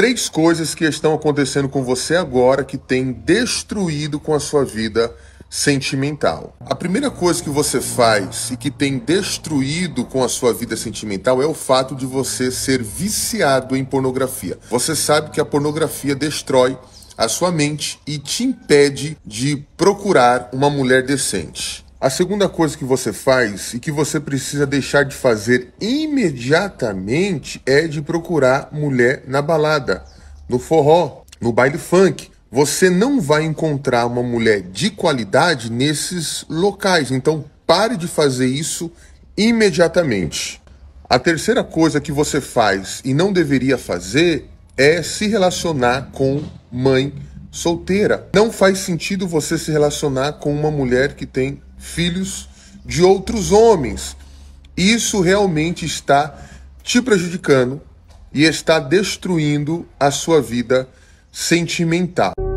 três coisas que estão acontecendo com você agora que tem destruído com a sua vida sentimental. A primeira coisa que você faz e que tem destruído com a sua vida sentimental é o fato de você ser viciado em pornografia. Você sabe que a pornografia destrói a sua mente e te impede de procurar uma mulher decente. A segunda coisa que você faz e que você precisa deixar de fazer imediatamente é de procurar mulher na balada, no forró, no baile funk. Você não vai encontrar uma mulher de qualidade nesses locais, então pare de fazer isso imediatamente. A terceira coisa que você faz e não deveria fazer é se relacionar com mãe solteira. Não faz sentido você se relacionar com uma mulher que tem filhos de outros homens. Isso realmente está te prejudicando e está destruindo a sua vida sentimental.